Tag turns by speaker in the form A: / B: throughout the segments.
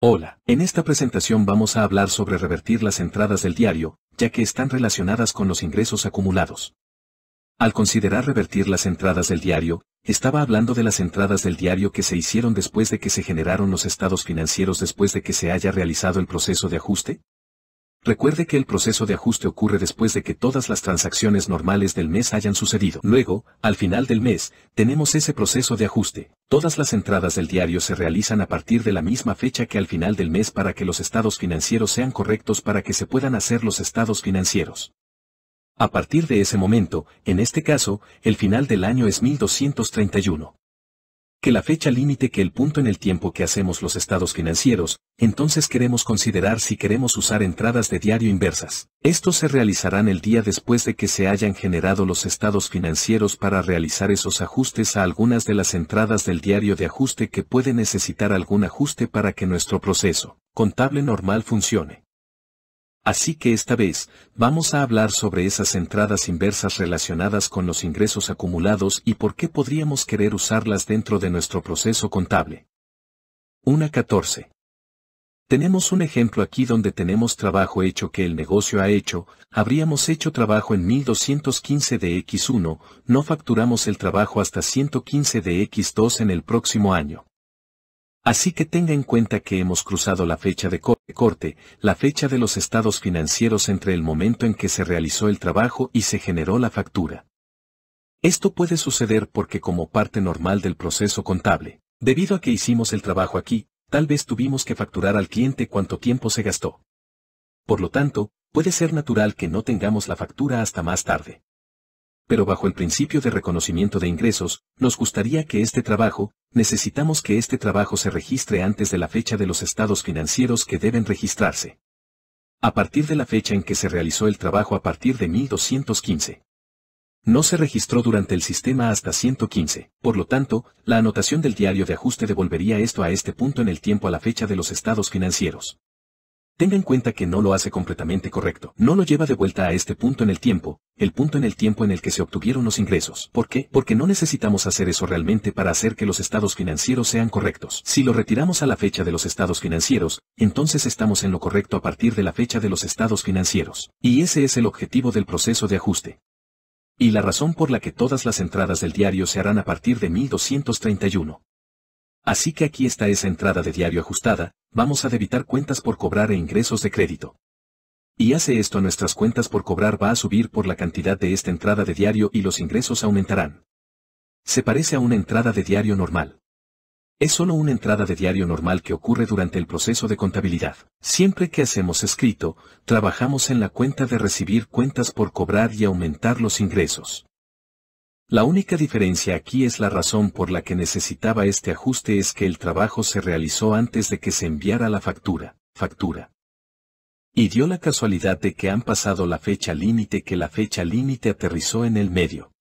A: Hola, en esta presentación vamos a hablar sobre revertir las entradas del diario, ya que están relacionadas con los ingresos acumulados. Al considerar revertir las entradas del diario, estaba hablando de las entradas del diario que se hicieron después de que se generaron los estados financieros después de que se haya realizado el proceso de ajuste, Recuerde que el proceso de ajuste ocurre después de que todas las transacciones normales del mes hayan sucedido. Luego, al final del mes, tenemos ese proceso de ajuste. Todas las entradas del diario se realizan a partir de la misma fecha que al final del mes para que los estados financieros sean correctos para que se puedan hacer los estados financieros. A partir de ese momento, en este caso, el final del año es 1231 que la fecha límite que el punto en el tiempo que hacemos los estados financieros, entonces queremos considerar si queremos usar entradas de diario inversas. Estos se realizarán el día después de que se hayan generado los estados financieros para realizar esos ajustes a algunas de las entradas del diario de ajuste que puede necesitar algún ajuste para que nuestro proceso contable normal funcione. Así que esta vez, vamos a hablar sobre esas entradas inversas relacionadas con los ingresos acumulados y por qué podríamos querer usarlas dentro de nuestro proceso contable. 1.14. Tenemos un ejemplo aquí donde tenemos trabajo hecho que el negocio ha hecho, habríamos hecho trabajo en 1215 de X1, no facturamos el trabajo hasta 115 de X2 en el próximo año. Así que tenga en cuenta que hemos cruzado la fecha de corte, la fecha de los estados financieros entre el momento en que se realizó el trabajo y se generó la factura. Esto puede suceder porque como parte normal del proceso contable, debido a que hicimos el trabajo aquí, tal vez tuvimos que facturar al cliente cuánto tiempo se gastó. Por lo tanto, puede ser natural que no tengamos la factura hasta más tarde pero bajo el principio de reconocimiento de ingresos, nos gustaría que este trabajo, necesitamos que este trabajo se registre antes de la fecha de los estados financieros que deben registrarse. A partir de la fecha en que se realizó el trabajo a partir de 1215. No se registró durante el sistema hasta 115, por lo tanto, la anotación del diario de ajuste devolvería esto a este punto en el tiempo a la fecha de los estados financieros. Tenga en cuenta que no lo hace completamente correcto. No lo lleva de vuelta a este punto en el tiempo, el punto en el tiempo en el que se obtuvieron los ingresos. ¿Por qué? Porque no necesitamos hacer eso realmente para hacer que los estados financieros sean correctos. Si lo retiramos a la fecha de los estados financieros, entonces estamos en lo correcto a partir de la fecha de los estados financieros. Y ese es el objetivo del proceso de ajuste. Y la razón por la que todas las entradas del diario se harán a partir de 1231. Así que aquí está esa entrada de diario ajustada, vamos a debitar cuentas por cobrar e ingresos de crédito. Y hace esto nuestras cuentas por cobrar va a subir por la cantidad de esta entrada de diario y los ingresos aumentarán. Se parece a una entrada de diario normal. Es solo una entrada de diario normal que ocurre durante el proceso de contabilidad. Siempre que hacemos escrito, trabajamos en la cuenta de recibir cuentas por cobrar y aumentar los ingresos. La única diferencia aquí es la razón por la que necesitaba este ajuste es que el trabajo se realizó antes de que se enviara la factura, factura. Y dio la casualidad de que han pasado la fecha límite que la fecha límite aterrizó en el medio.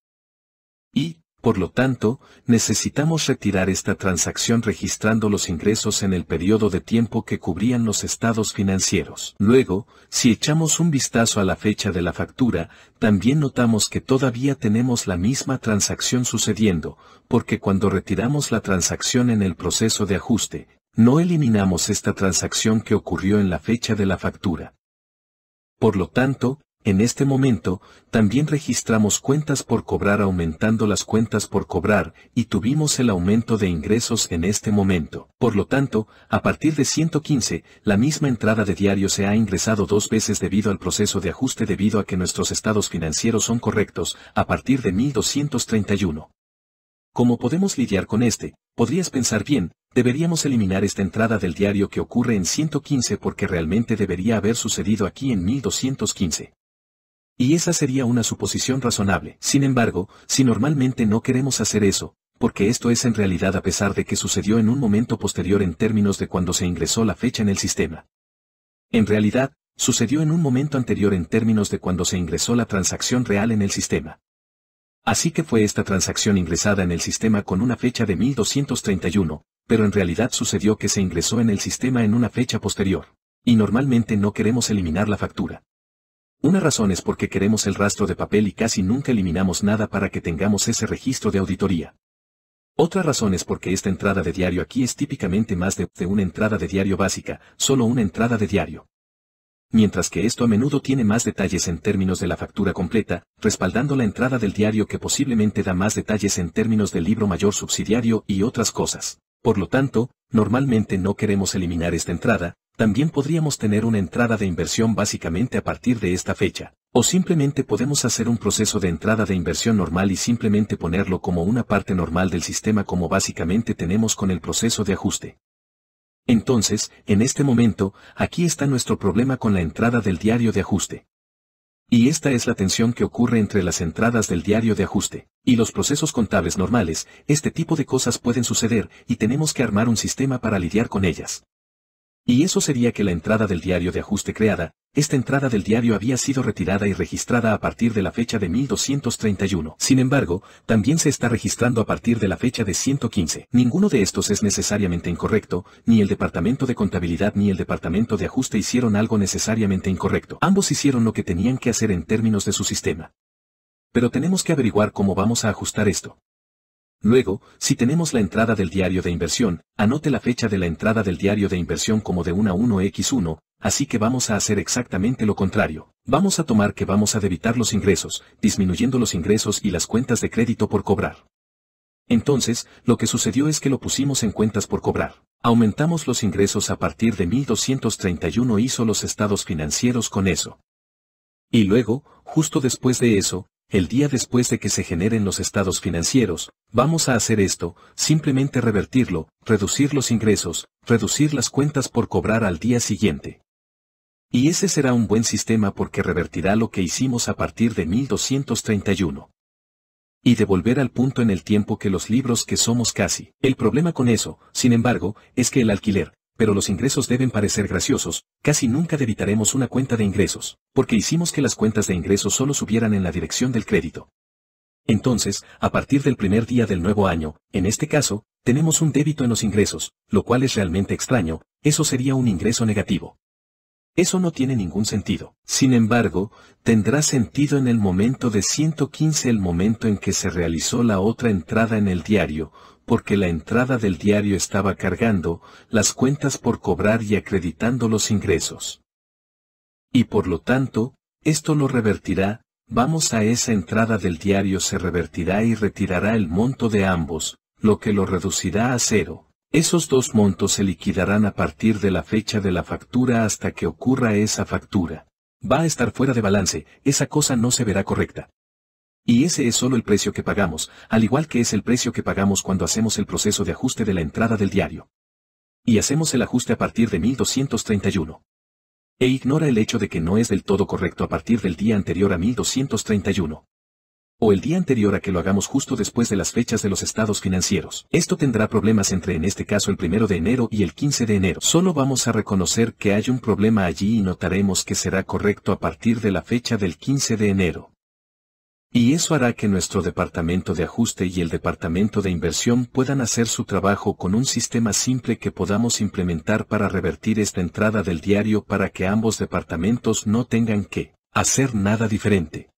A: Y, por lo tanto, necesitamos retirar esta transacción registrando los ingresos en el periodo de tiempo que cubrían los estados financieros. Luego, si echamos un vistazo a la fecha de la factura, también notamos que todavía tenemos la misma transacción sucediendo, porque cuando retiramos la transacción en el proceso de ajuste, no eliminamos esta transacción que ocurrió en la fecha de la factura. Por lo tanto, en este momento, también registramos cuentas por cobrar aumentando las cuentas por cobrar y tuvimos el aumento de ingresos en este momento. Por lo tanto, a partir de 115, la misma entrada de diario se ha ingresado dos veces debido al proceso de ajuste debido a que nuestros estados financieros son correctos a partir de 1231. Como podemos lidiar con este? Podrías pensar bien, deberíamos eliminar esta entrada del diario que ocurre en 115 porque realmente debería haber sucedido aquí en 1215. Y esa sería una suposición razonable. Sin embargo, si normalmente no queremos hacer eso, porque esto es en realidad a pesar de que sucedió en un momento posterior en términos de cuando se ingresó la fecha en el sistema. En realidad, sucedió en un momento anterior en términos de cuando se ingresó la transacción real en el sistema. Así que fue esta transacción ingresada en el sistema con una fecha de 1231, pero en realidad sucedió que se ingresó en el sistema en una fecha posterior. Y normalmente no queremos eliminar la factura. Una razón es porque queremos el rastro de papel y casi nunca eliminamos nada para que tengamos ese registro de auditoría. Otra razón es porque esta entrada de diario aquí es típicamente más de, una entrada de diario básica, solo una entrada de diario. Mientras que esto a menudo tiene más detalles en términos de la factura completa, respaldando la entrada del diario que posiblemente da más detalles en términos del libro mayor subsidiario y otras cosas. Por lo tanto, normalmente no queremos eliminar esta entrada, también podríamos tener una entrada de inversión básicamente a partir de esta fecha, o simplemente podemos hacer un proceso de entrada de inversión normal y simplemente ponerlo como una parte normal del sistema como básicamente tenemos con el proceso de ajuste. Entonces, en este momento, aquí está nuestro problema con la entrada del diario de ajuste. Y esta es la tensión que ocurre entre las entradas del diario de ajuste y los procesos contables normales, este tipo de cosas pueden suceder y tenemos que armar un sistema para lidiar con ellas. Y eso sería que la entrada del diario de ajuste creada, esta entrada del diario había sido retirada y registrada a partir de la fecha de 1231. Sin embargo, también se está registrando a partir de la fecha de 115. Ninguno de estos es necesariamente incorrecto, ni el Departamento de Contabilidad ni el Departamento de Ajuste hicieron algo necesariamente incorrecto. Ambos hicieron lo que tenían que hacer en términos de su sistema. Pero tenemos que averiguar cómo vamos a ajustar esto. Luego, si tenemos la entrada del diario de inversión, anote la fecha de la entrada del diario de inversión como de 1 a 1x1, así que vamos a hacer exactamente lo contrario. Vamos a tomar que vamos a debitar los ingresos, disminuyendo los ingresos y las cuentas de crédito por cobrar. Entonces, lo que sucedió es que lo pusimos en cuentas por cobrar. Aumentamos los ingresos a partir de 1231 hizo los estados financieros con eso. Y luego, justo después de eso, el día después de que se generen los estados financieros, vamos a hacer esto, simplemente revertirlo, reducir los ingresos, reducir las cuentas por cobrar al día siguiente. Y ese será un buen sistema porque revertirá lo que hicimos a partir de 1231. Y devolver al punto en el tiempo que los libros que somos casi. El problema con eso, sin embargo, es que el alquiler, pero los ingresos deben parecer graciosos, casi nunca debitaremos una cuenta de ingresos, porque hicimos que las cuentas de ingresos solo subieran en la dirección del crédito. Entonces, a partir del primer día del nuevo año, en este caso, tenemos un débito en los ingresos, lo cual es realmente extraño, eso sería un ingreso negativo. Eso no tiene ningún sentido. Sin embargo, tendrá sentido en el momento de 115 el momento en que se realizó la otra entrada en el diario, porque la entrada del diario estaba cargando las cuentas por cobrar y acreditando los ingresos. Y por lo tanto, esto lo revertirá, vamos a esa entrada del diario se revertirá y retirará el monto de ambos, lo que lo reducirá a cero, esos dos montos se liquidarán a partir de la fecha de la factura hasta que ocurra esa factura. Va a estar fuera de balance, esa cosa no se verá correcta. Y ese es solo el precio que pagamos, al igual que es el precio que pagamos cuando hacemos el proceso de ajuste de la entrada del diario. Y hacemos el ajuste a partir de 1231. E ignora el hecho de que no es del todo correcto a partir del día anterior a 1231 o el día anterior a que lo hagamos justo después de las fechas de los estados financieros. Esto tendrá problemas entre en este caso el 1 de enero y el 15 de enero. Solo vamos a reconocer que hay un problema allí y notaremos que será correcto a partir de la fecha del 15 de enero. Y eso hará que nuestro departamento de ajuste y el departamento de inversión puedan hacer su trabajo con un sistema simple que podamos implementar para revertir esta entrada del diario para que ambos departamentos no tengan que hacer nada diferente.